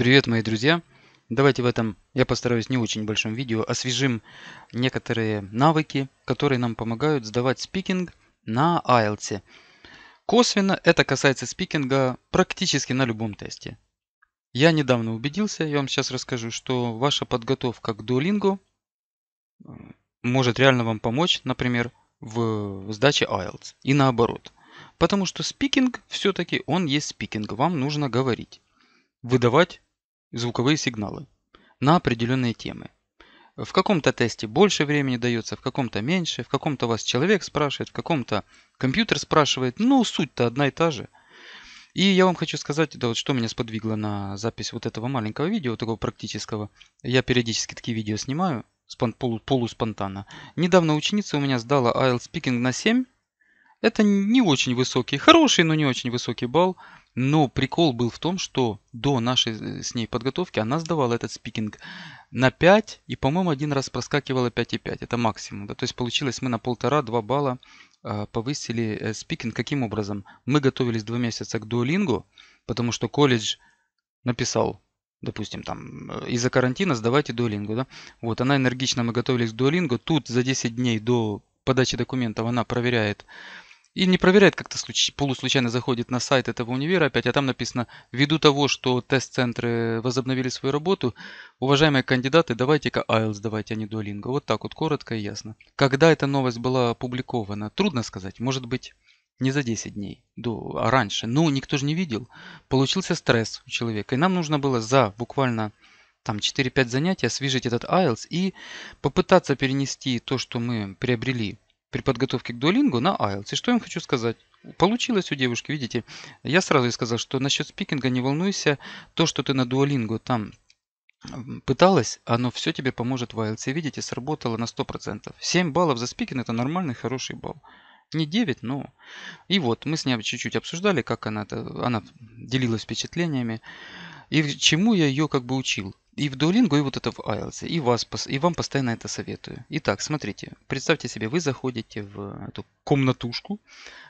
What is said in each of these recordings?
Привет, мои друзья! Давайте в этом, я постараюсь не очень большом видео, освежим некоторые навыки, которые нам помогают сдавать спикинг на IELTS. Косвенно это касается спикинга практически на любом тесте. Я недавно убедился, я вам сейчас расскажу, что ваша подготовка к Duolingo э, может реально вам помочь, например, в сдаче IELTS и наоборот. Потому что спикинг все-таки он есть спикинг, вам нужно говорить, выдавать звуковые сигналы на определенные темы. В каком-то тесте больше времени дается, в каком-то меньше, в каком-то вас человек спрашивает, в каком-то компьютер спрашивает. Ну, суть-то одна и та же. И я вам хочу сказать, да вот что меня сподвигло на запись вот этого маленького видео, такого практического. Я периодически такие видео снимаю, спон, полу, полуспонтанно. Недавно ученица у меня сдала IELTS Speaking на 7. Это не очень высокий, хороший, но не очень высокий балл. Но прикол был в том, что до нашей э, с ней подготовки она сдавала этот спикинг на 5, и, по-моему, один раз проскакивала 5,5. Это максимум. Да? То есть получилось мы на полтора-два балла а, повысили э, спикинг. Каким образом? Мы готовились два месяца к дуолингу, потому что колледж написал, допустим, там, э, из-за карантина сдавайте дуолингу. Да? Вот, она энергично, мы готовились к дуолингу. Тут за 10 дней до подачи документов она проверяет и не проверяет, как-то случ... полуслучайно заходит на сайт этого универа опять, а там написано, ввиду того, что тест-центры возобновили свою работу, уважаемые кандидаты, давайте-ка IELTS давайте, а не Duolingo. Вот так вот, коротко и ясно. Когда эта новость была опубликована, трудно сказать, может быть, не за 10 дней, до, а раньше. Ну, никто же не видел. Получился стресс у человека. И нам нужно было за буквально там 4-5 занятий освежить этот IELTS и попытаться перенести то, что мы приобрели при подготовке к дуалингу на IELTS. И что я вам хочу сказать? Получилось у девушки, видите? Я сразу ей сказал, что насчет спикинга не волнуйся. То, что ты на дуалингу там пыталась, оно все тебе поможет в IELTS. И видите, сработало на 100%. 7 баллов за спикинг это нормальный, хороший балл. Не 9, но... И вот, мы с ней чуть-чуть обсуждали, как она, это, она делилась впечатлениями. И чему я ее как бы учил и в Duolingo, и вот это в IELTS, и, вас, и вам постоянно это советую. Итак, смотрите, представьте себе, вы заходите в эту комнатушку,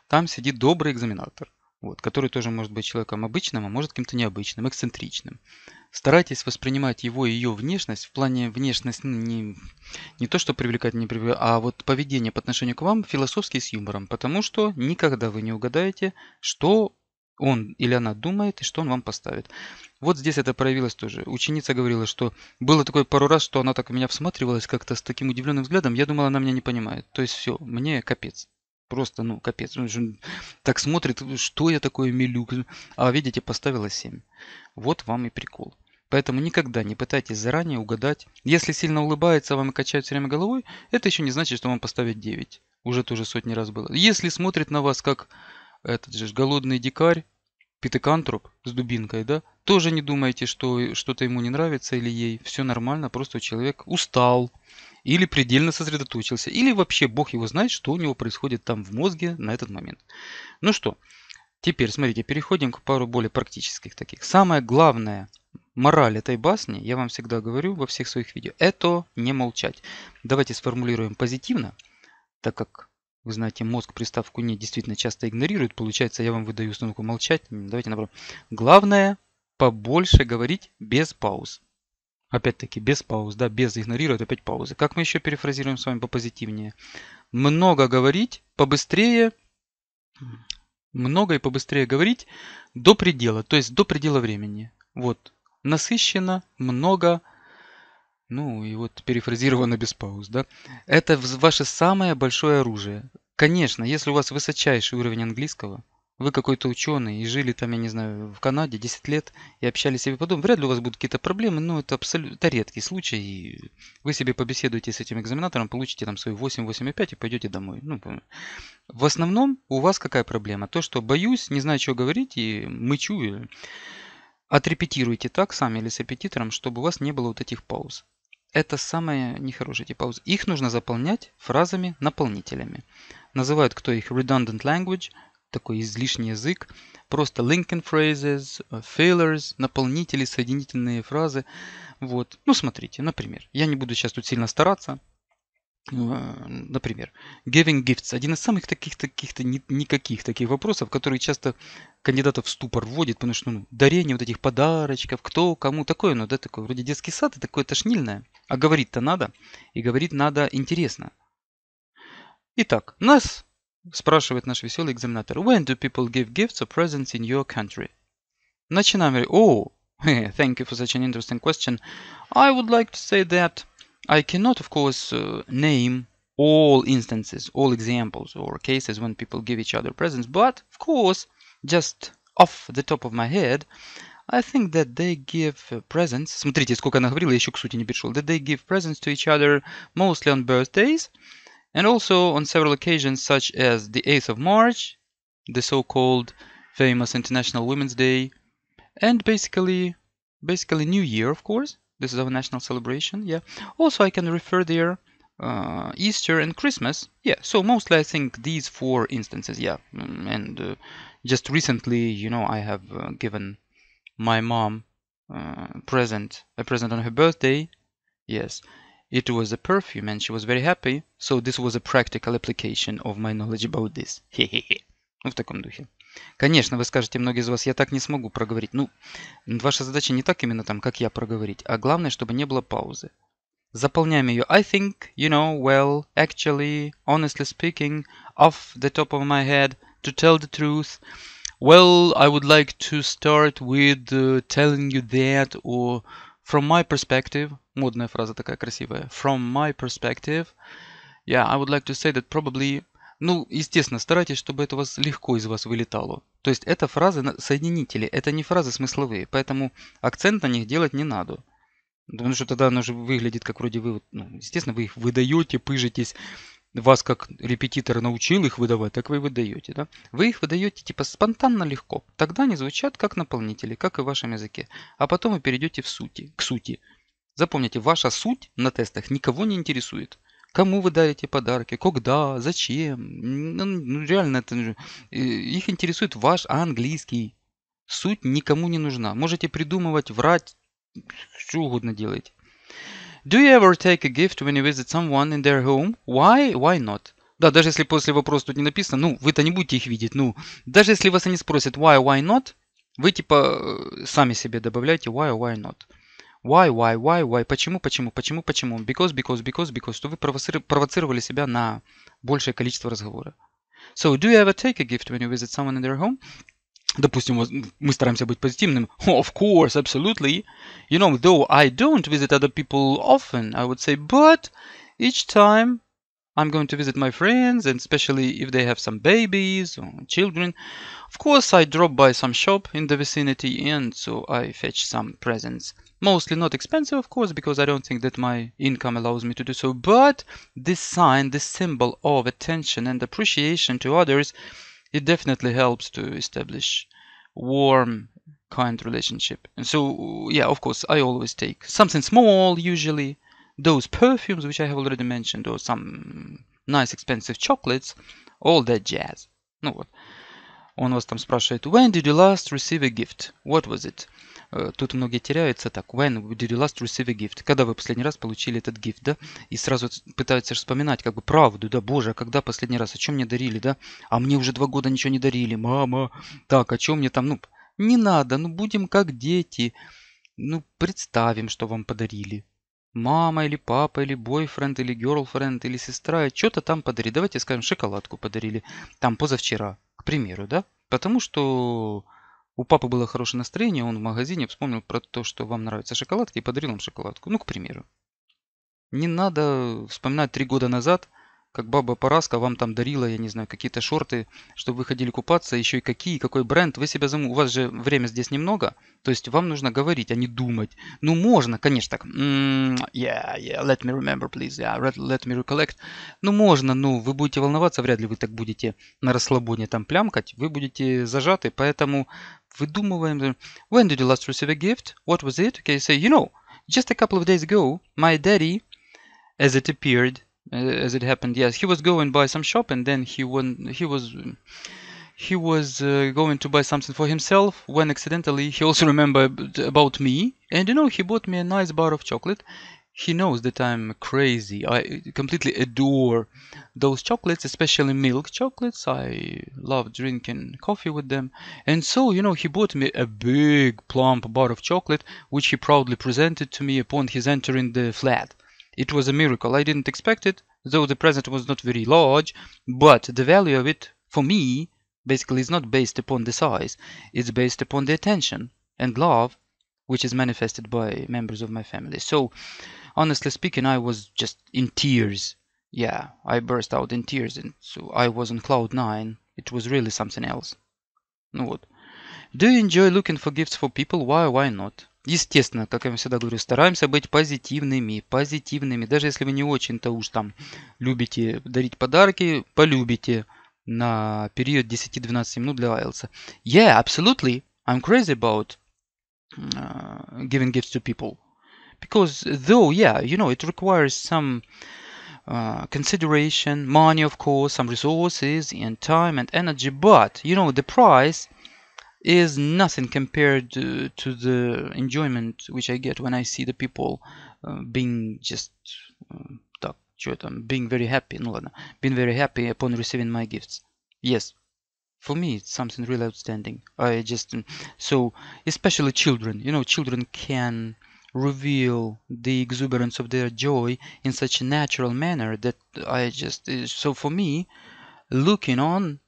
там сидит добрый экзаменатор, вот, который тоже может быть человеком обычным, а может каким-то необычным, эксцентричным. Старайтесь воспринимать его и ее внешность, в плане внешность ну, не, не то, что привлекать, не привлекать, а вот поведение по отношению к вам философски с юмором, потому что никогда вы не угадаете, что он или она думает и что он вам поставит. Вот здесь это проявилось тоже. Ученица говорила, что было такое пару раз, что она так в меня всматривалась как-то с таким удивленным взглядом. Я думала, она меня не понимает. То есть все, мне капец. Просто, ну, капец. Он так смотрит, что я такое мелюк. А видите, поставила 7. Вот вам и прикол. Поэтому никогда не пытайтесь заранее угадать. Если сильно улыбается, вам и качает все время головой, это еще не значит, что вам поставят 9. Уже тоже сотни раз было. Если смотрит на вас как этот же голодный дикарь, питекантроп с дубинкой, да, тоже не думайте, что что-то ему не нравится или ей. Все нормально, просто человек устал или предельно сосредоточился, или вообще бог его знает, что у него происходит там в мозге на этот момент. Ну что, теперь смотрите, переходим к пару более практических таких. Самое главное мораль этой басни, я вам всегда говорю во всех своих видео, это не молчать. Давайте сформулируем позитивно, так как вы знаете, мозг приставку «не» действительно часто игнорирует. Получается, я вам выдаю установку молчать. Давайте набрать. Главное – побольше говорить без пауз. Опять-таки, без пауз, да, без игнорировать, опять паузы. Как мы еще перефразируем с вами попозитивнее? Много говорить, побыстрее, много и побыстрее говорить до предела, то есть до предела времени. Вот, насыщенно, много, ну, и вот перефразировано без пауз, да? Это ваше самое большое оружие. Конечно, если у вас высочайший уровень английского, вы какой-то ученый и жили там, я не знаю, в Канаде 10 лет и общались себе потом, вряд ли у вас будут какие-то проблемы, но это абсолютно редкий случай, и вы себе побеседуете с этим экзаменатором, получите там свои 8, 8,5 и пойдете домой. Ну, в основном у вас какая проблема? То, что боюсь, не знаю, что говорить, и мычу, отрепетируйте так сами или с аппетитором, чтобы у вас не было вот этих пауз. Это самое нехорошее типа пауз. Их нужно заполнять фразами-наполнителями. Называют кто их redundant language, такой излишний язык, просто linking phrases, э, fillers, наполнители, соединительные фразы. Вот. Ну, смотрите, например, я не буду сейчас тут сильно стараться, а, например, giving gifts – один из самых таких, таких-то никаких таких вопросов, которые часто кандидатов в ступор вводит, потому что ну, дарение вот этих подарочков, кто кому, такое ну да, такое вроде детский сад и такое тошнильное. А говорить-то надо, и говорить надо интересно. Итак, нас спрашивает наш веселый экзаменатор, when do people give gifts or presents in your country? Начинаем, о, oh, thank you for such an interesting question. I would like to say that I cannot, of course, uh, name all instances, all examples or cases when people give each other presents, but of course, just off the top of my head, I think that they give uh, presents. Смотрите, сколько она говорила, еще к сути не перешел. That they give presents to each other mostly on birthdays and also on several occasions such as the 8th of March, the so-called famous International Women's Day, and basically basically New Year, of course. This is our national celebration, yeah. Also, I can refer there uh, Easter and Christmas. Yeah, so mostly I think these four instances, yeah. Mm, and uh, just recently, you know, I have uh, given my mom a uh, present, a present on her birthday. Yes, it was a perfume and she was very happy. So this was a practical application of my knowledge about this. Hehehe. Ну, в таком духе. Конечно, вы скажете, многие из вас, я так не смогу проговорить. Ну, ваша задача не так именно там, как я проговорить, а главное, чтобы не было паузы. Заполняем ее I think, you know, well, actually, honestly speaking, off the top of my head, to tell the truth. Well, I would like to start with uh, telling you that, or from my perspective, модная фраза такая красивая, from my perspective, yeah, I would like to say that probably ну, естественно, старайтесь, чтобы это у вас легко из вас вылетало. То есть это фразы соединители, это не фразы смысловые, поэтому акцент на них делать не надо. Потому что тогда оно же выглядит как вроде вы, ну, естественно, вы их выдаете, пыжитесь, вас как репетитор научил их выдавать, так вы и выдаете, да? Вы их выдаете типа спонтанно, легко. Тогда они звучат как наполнители, как и в вашем языке. А потом вы перейдете в сути, к сути. Запомните, ваша суть на тестах никого не интересует. Кому вы дарите подарки, когда, зачем. Ну, ну реально, это, э, их интересует ваш английский. Суть никому не нужна. Можете придумывать, врать, что угодно делать. Do you ever take a gift when you visit someone in their home? Why? Why not? Да, даже если после вопроса тут не написано, ну, вы-то не будете их видеть, ну, даже если вас они спросят why, why not, вы типа э, сами себе добавляете why, why not. Why, why, why, why? Почему, почему, почему, почему? Because, because, because, because. То вы провоцировали себя на большее количество разговора. So, do you ever take a gift when you visit someone in their home? Допустим, мы стараемся быть позитивным. of course, absolutely. You know, though I don't visit other people often, I would say, but each time I'm going to visit my friends, and especially if they have some babies or children. Of course, I drop by some shop in the vicinity and so I fetch some presents. Mostly not expensive, of course, because I don't think that my income allows me to do so, but this sign, this symbol of attention and appreciation to others, it definitely helps to establish warm kind relationship. And so, yeah, of course, I always take something small usually those perfumes which I have already mentioned, or some nice expensive chocolates, all that jazz. Ну вот. Он вас там спрашивает, when did you last receive a gift? What was it? Э, тут многие теряются. Так, when did you last receive a gift? Когда вы последний раз получили этот gift, да? И сразу пытаются вспоминать как бы правду, да, боже, а когда последний раз, о чем мне дарили, да? А мне уже два года ничего не дарили, мама. Так, о а чем мне там, ну, не надо, ну будем как дети. Ну, представим, что вам подарили мама или папа или бойфренд или герлфренд или сестра что-то там подарили. Давайте скажем, шоколадку подарили там позавчера, к примеру, да? Потому что у папы было хорошее настроение, он в магазине вспомнил про то, что вам нравятся шоколадки и подарил вам шоколадку. Ну, к примеру. Не надо вспоминать три года назад – как баба Параска вам там дарила, я не знаю, какие-то шорты, чтобы вы ходили купаться, еще и какие, какой бренд, вы себя заму... У вас же время здесь немного, то есть вам нужно говорить, а не думать. Ну, можно, конечно, так. yeah, yeah, let me remember, please. Yeah, let me recollect. Ну, можно, но ну, вы будете волноваться, вряд ли вы так будете на расслабоне там плямкать, вы будете зажаты, поэтому выдумываем. Э, When did you last receive a gift? What was it? Okay, say, so, you know, just a couple of days ago, my daddy, as it appeared, as it happened. Yes, he was going by some shop, and then he went. He was he was uh, going to buy something for himself when accidentally he also remembered about me and you know he bought me a nice bar of chocolate he knows that i'm crazy i completely adore those chocolates especially milk chocolates i love drinking coffee with them and so you know he bought me a big plump bar of chocolate which he proudly presented to me upon his entering the flat it was a miracle. I didn't expect it, though the present was not very large, but the value of it, for me, basically is not based upon the size. It's based upon the attention and love which is manifested by members of my family. So, honestly speaking, I was just in tears. Yeah, I burst out in tears, and so I was on cloud nine. It was really something else. What? Do you enjoy looking for gifts for people? Why, why not? Естественно, как я вам всегда говорю, стараемся быть позитивными, позитивными. Даже если вы не очень-то уж там любите дарить подарки, полюбите на период 10-12 минут для IELTS. Yeah, absolutely. I'm crazy about uh, giving gifts to people. Because though, yeah, you know, it requires some uh, consideration, money, of course, some resources and time and energy. But, you know, the price – is nothing compared uh, to the enjoyment which I get when I see the people uh, being just touched, them, um, being very happy, no, being very happy upon receiving my gifts. Yes, for me it's something really outstanding. I just um, so especially children, you know, children can reveal the exuberance of their joy in such a natural manner that I just uh, so for me looking on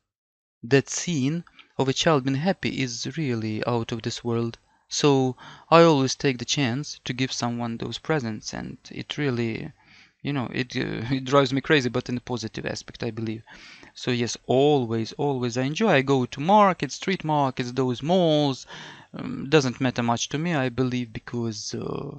that scene of a child being happy is really out of this world. So I always take the chance to give someone those presents, and it really, you know, it uh, it drives me crazy, but in a positive aspect, I believe. So yes, always, always I enjoy. I go to markets, street markets, those malls. Um, doesn't matter much to me, I believe, because. Uh,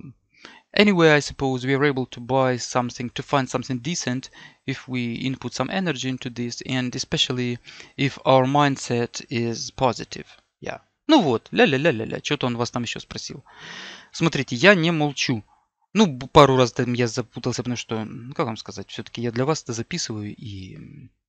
Anyway, I suppose we are able to buy something, to find something decent if we input some energy into this, and especially if our mindset is positive. Yeah. Ну вот, ля-ля-ля-ля-ля, что-то он вас там еще спросил. Смотрите, я не молчу. Ну, пару раз там я запутался, потому что, ну, как вам сказать, все-таки я для вас это записываю, и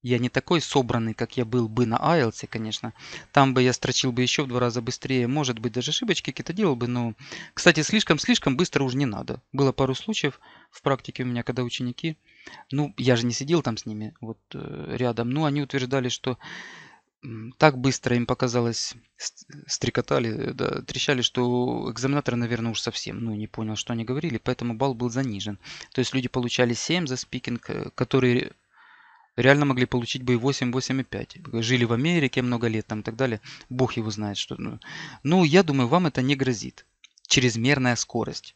я не такой собранный, как я был бы на IELTS, конечно. Там бы я строчил бы еще в два раза быстрее, может быть, даже ошибочки какие-то делал бы, но, кстати, слишком-слишком быстро уже не надо. Было пару случаев в практике у меня, когда ученики, ну, я же не сидел там с ними, вот э, рядом, но они утверждали, что так быстро им показалось, стрекотали, э, да, трещали, что экзаменатор, наверное, уж совсем ну, не понял, что они говорили, поэтому балл был занижен. То есть люди получали 7 за спикинг, э, которые реально могли получить бы и 8, 8 и 5. Жили в Америке много лет там и так далее. Бог его знает, что... Ну. ну, я думаю, вам это не грозит. Чрезмерная скорость.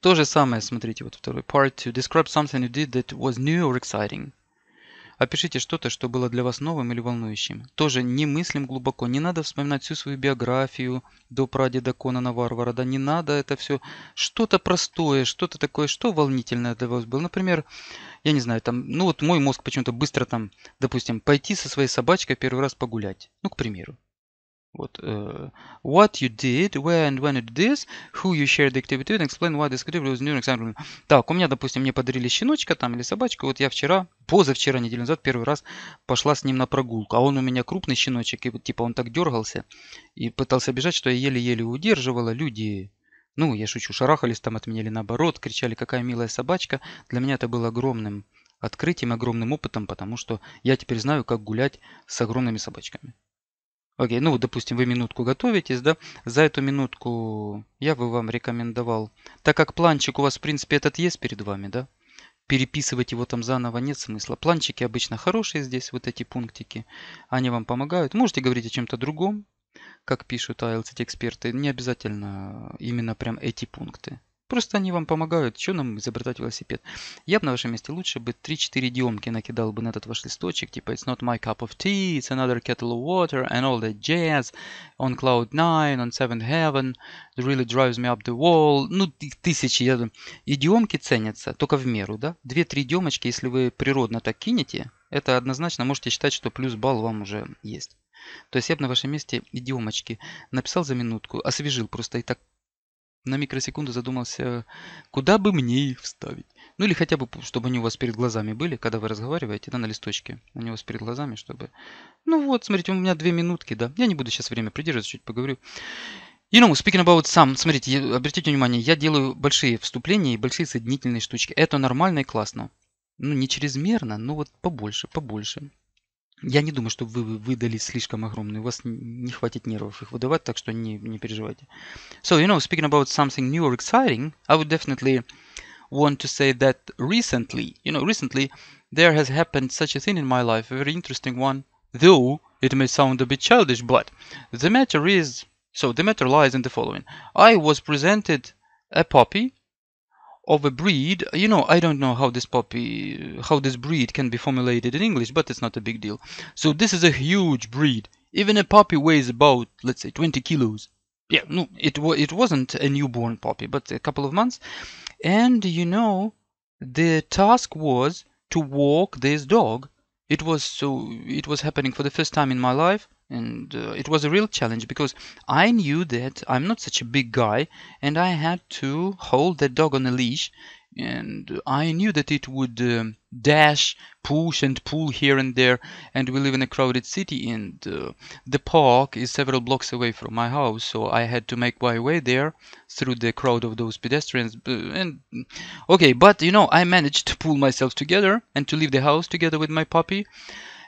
То же самое, смотрите, вот второй part. To describe something you did that was new or exciting. Опишите что-то, что было для вас новым или волнующим. Тоже не мыслим глубоко. Не надо вспоминать всю свою биографию до прадеда Конана Варвара. Да не надо это все. Что-то простое, что-то такое, что волнительное для вас было. Например, я не знаю, там, ну вот мой мозг почему-то быстро там, допустим, пойти со своей собачкой первый раз погулять. Ну, к примеру. Вот, uh, what you did, where and when you did this, who you shared the activity and explain why this activity was new example. Так, у меня, допустим, мне подарили щеночка там или собачку, вот я вчера, позавчера, неделю назад, первый раз пошла с ним на прогулку, а он у меня крупный щеночек, и вот типа он так дергался и пытался бежать, что я еле-еле удерживала, люди... Ну, я шучу, шарахались там от меня или наоборот, кричали, какая милая собачка. Для меня это было огромным открытием, огромным опытом, потому что я теперь знаю, как гулять с огромными собачками. Окей, ну, допустим, вы минутку готовитесь, да, за эту минутку я бы вам рекомендовал, так как планчик у вас, в принципе, этот есть перед вами, да, переписывать его там заново нет смысла. Планчики обычно хорошие здесь, вот эти пунктики, они вам помогают. Можете говорить о чем-то другом, как пишут IELTS эти эксперты, не обязательно именно прям эти пункты. Просто они вам помогают. Что нам изобретать велосипед? Я бы на вашем месте лучше бы 3-4 диомки накидал бы на этот ваш листочек, типа «It's not my cup of tea», «It's another kettle of water», «And all that jazz», «On cloud nine», «On seventh heaven», «It really drives me up the wall». Ну, тысячи. Я думаю. Идиомки ценятся, только в меру, да? 2-3 диомочки, если вы природно так кинете, это однозначно можете считать, что плюс балл вам уже есть. То есть я бы на вашем месте идиомочки написал за минутку, освежил просто и так на микросекунду задумался, куда бы мне их вставить. Ну или хотя бы, чтобы они у вас перед глазами были, когда вы разговариваете, да, на листочке. Они у вас перед глазами, чтобы... Ну вот, смотрите, у меня две минутки, да. Я не буду сейчас время придерживаться, чуть поговорю. You know, speaking about сам, смотрите, обратите внимание, я делаю большие вступления и большие соединительные штучки. Это нормально и классно. Ну, не чрезмерно, но вот побольше, побольше. Я не думаю, что вы выдали слишком огромные. У вас не хватит нервов их выдавать, так что не, не переживайте. So, you know, speaking about something new or exciting, I would definitely want to say that recently, you know, recently there has happened such a thing in my life, a very interesting one, though it may sound a bit childish, but the matter is, so the matter lies in the following. I was presented a puppy of a breed. You know, I don't know how this puppy, how this breed can be formulated in English, but it's not a big deal. So this is a huge breed. Even a puppy weighs about, let's say, 20 kilos. Yeah, no, it was it wasn't a newborn puppy, but a couple of months. And you know, the task was to walk this dog. It was so it was happening for the first time in my life and uh, it was a real challenge because I knew that I'm not such a big guy and I had to hold that dog on a leash and I knew that it would um, dash, push and pull here and there and we live in a crowded city and uh, the park is several blocks away from my house so I had to make my way there through the crowd of those pedestrians and okay but you know I managed to pull myself together and to leave the house together with my puppy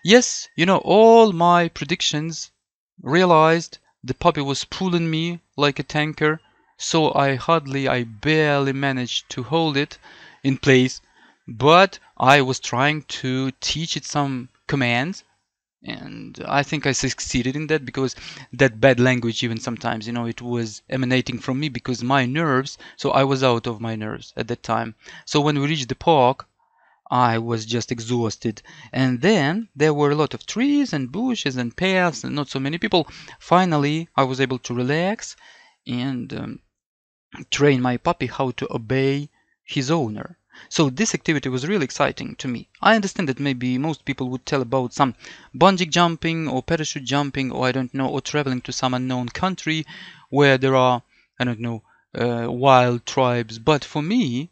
Yes, you know, all my predictions realized the puppy was pulling me like a tanker, so I hardly, I barely managed to hold it in place. But I was trying to teach it some commands, and I think I succeeded in that because that bad language, even sometimes, you know, it was emanating from me because my nerves, so I was out of my nerves at that time. So when we reached the park, I was just exhausted. And then there were a lot of trees and bushes and paths and not so many people. Finally, I was able to relax and um, train my puppy how to obey his owner. So this activity was really exciting to me. I understand that maybe most people would tell about some bungee jumping or parachute jumping or I don't know, or traveling to some unknown country where there are, I don't know, uh, wild tribes. But for me,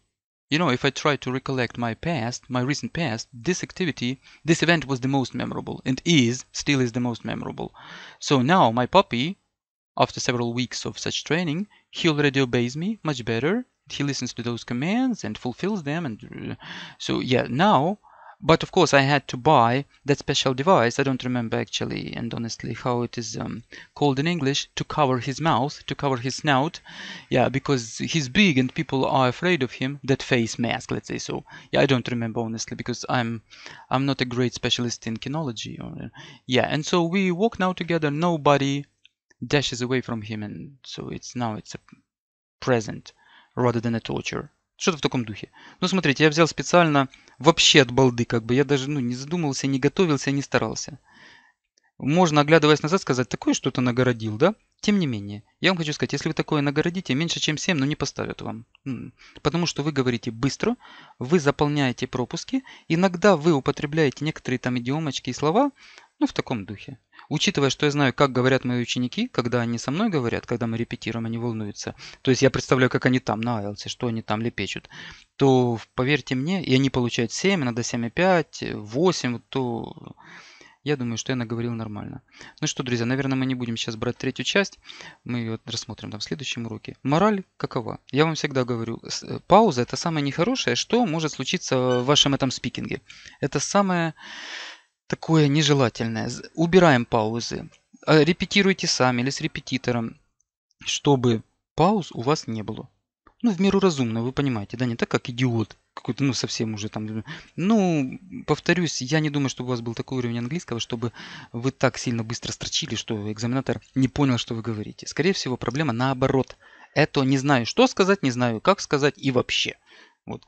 you know, if I try to recollect my past, my recent past, this activity, this event was the most memorable and is, still is the most memorable. So now my puppy, after several weeks of such training, he already obeys me much better. He listens to those commands and fulfills them. And uh, so, yeah, now but of course, I had to buy that special device. I don't remember actually and honestly how it is um, called in English to cover his mouth, to cover his snout. Yeah, because he's big and people are afraid of him. That face mask, let's say so. Yeah, I don't remember honestly because I'm I'm not a great specialist in kinology. Or, yeah, and so we walk now together. Nobody dashes away from him, and so it's now it's a present rather than a torture. Что-то в таком духе. Ну, смотрите, я взял специально вообще от балды, как бы. Я даже ну, не задумывался, не готовился, не старался. Можно, оглядываясь назад, сказать, такое что-то нагородил, да? Тем не менее, я вам хочу сказать, если вы такое нагородите, меньше чем 7, но ну, не поставят вам. Потому что вы говорите быстро, вы заполняете пропуски, иногда вы употребляете некоторые там идиомочки и слова, ну, в таком духе учитывая, что я знаю, как говорят мои ученики, когда они со мной говорят, когда мы репетируем, они волнуются, то есть я представляю, как они там на IELTS, что они там лепечут, то поверьте мне, и они получают 7, надо 7,5, 8, то я думаю, что я наговорил нормально. Ну что, друзья, наверное, мы не будем сейчас брать третью часть. Мы ее рассмотрим там в следующем уроке. Мораль какова? Я вам всегда говорю, э, пауза – это самое нехорошее, что может случиться в вашем этом спикинге. Это самое такое нежелательное. Убираем паузы. А, репетируйте сами или с репетитором, чтобы пауз у вас не было. Ну, в меру разумно, вы понимаете, да, не так как идиот какой-то, ну, совсем уже там. Ну, ну повторюсь, я не думаю, что у вас был такой уровень английского, чтобы вы так сильно быстро строчили, что экзаменатор не понял, что вы говорите. Скорее всего, проблема наоборот. Это не знаю, что сказать, не знаю, как сказать и вообще. Вот.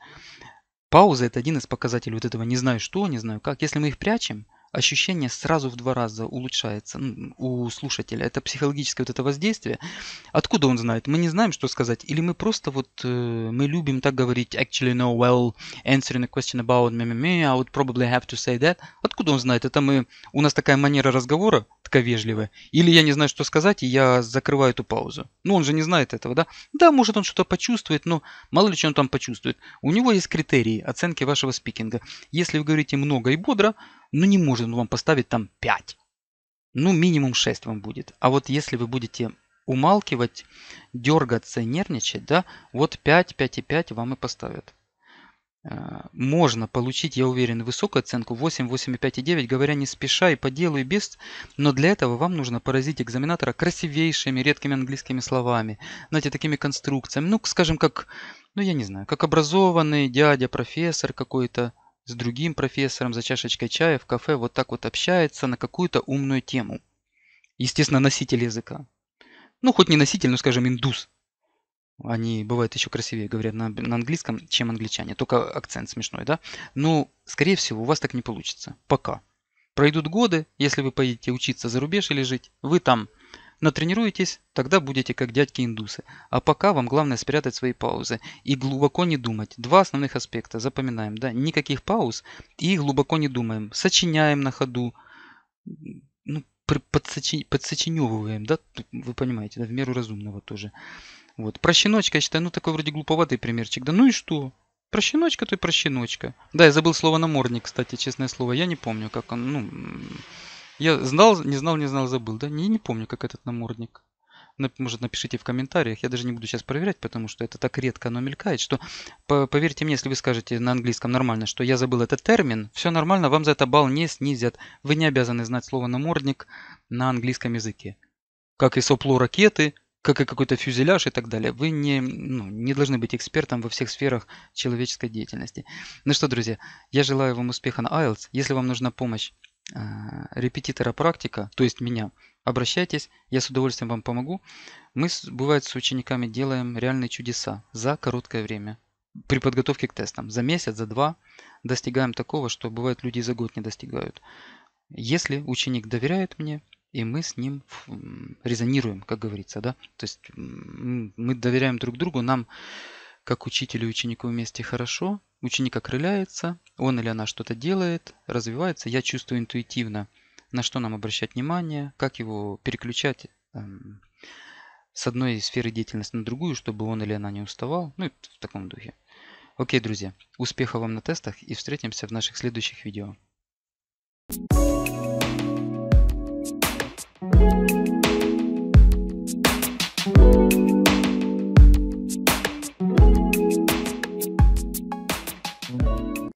Пауза – это один из показателей вот этого «не знаю что», «не знаю как». Если мы их прячем, ощущение сразу в два раза улучшается у слушателя. Это психологическое вот это воздействие. Откуда он знает? Мы не знаем, что сказать. Или мы просто вот, э, мы любим так говорить, actually know well, answering a question about me, me, me, I would probably have to say that. Откуда он знает? Это мы, у нас такая манера разговора, такая вежливая. Или я не знаю, что сказать, и я закрываю эту паузу. Ну, он же не знает этого, да? Да, может он что-то почувствует, но мало ли что он там почувствует. У него есть критерии оценки вашего спикинга. Если вы говорите много и бодро, ну не может можно вам поставить там 5. Ну, минимум 6 вам будет. А вот если вы будете умалкивать, дергаться, нервничать, да, вот 5, 5,5 вам и поставят. Э, можно получить, я уверен, высокую оценку 8, 8, 5 и 9, говоря не спеша и по делу и без, но для этого вам нужно поразить экзаменатора красивейшими редкими английскими словами, знаете, такими конструкциями, ну, скажем, как, ну, я не знаю, как образованный дядя, профессор какой-то, с другим профессором за чашечкой чая в кафе вот так вот общается на какую-то умную тему. Естественно, носитель языка. Ну, хоть не носитель, но, скажем, индус. Они бывают еще красивее говорят на, на английском, чем англичане. Только акцент смешной, да? Но, ну, скорее всего, у вас так не получится. Пока. Пройдут годы, если вы поедете учиться за рубеж или жить, вы там Натренируетесь, тогда будете как дядьки-индусы. А пока вам главное спрятать свои паузы и глубоко не думать. Два основных аспекта, запоминаем, да, никаких пауз и глубоко не думаем. Сочиняем на ходу, ну, подсочи, подсочиневываем, да, вы понимаете, да, в меру разумного тоже. Вот. Про щеночка, я считаю, ну такой вроде глуповатый примерчик. Да ну и что? Про щеночка, то и про щеночка. Да, я забыл слово намордник, кстати, честное слово. Я не помню, как он, ну... Я знал, не знал, не знал, забыл. Да, не, не помню, как этот намордник. Может, напишите в комментариях. Я даже не буду сейчас проверять, потому что это так редко оно мелькает, что поверьте мне, если вы скажете на английском нормально, что я забыл этот термин, все нормально, вам за это балл не снизят. Вы не обязаны знать слово намордник на английском языке. Как и сопло ракеты, как и какой-то фюзеляж и так далее. Вы не, ну, не должны быть экспертом во всех сферах человеческой деятельности. Ну что, друзья, я желаю вам успеха на IELTS. Если вам нужна помощь Э, репетитора практика, то есть меня, обращайтесь, я с удовольствием вам помогу. Мы, бывает, с учениками делаем реальные чудеса за короткое время при подготовке к тестам. За месяц, за два достигаем такого, что бывает люди за год не достигают. Если ученик доверяет мне, и мы с ним резонируем, как говорится, да, то есть мы доверяем друг другу, нам как учителю и ученику вместе хорошо, ученик окрыляется, он или она что-то делает, развивается, я чувствую интуитивно, на что нам обращать внимание, как его переключать эм, с одной сферы деятельности на другую, чтобы он или она не уставал, ну и в таком духе. Окей, друзья, успехов вам на тестах и встретимся в наших следующих видео. Thank you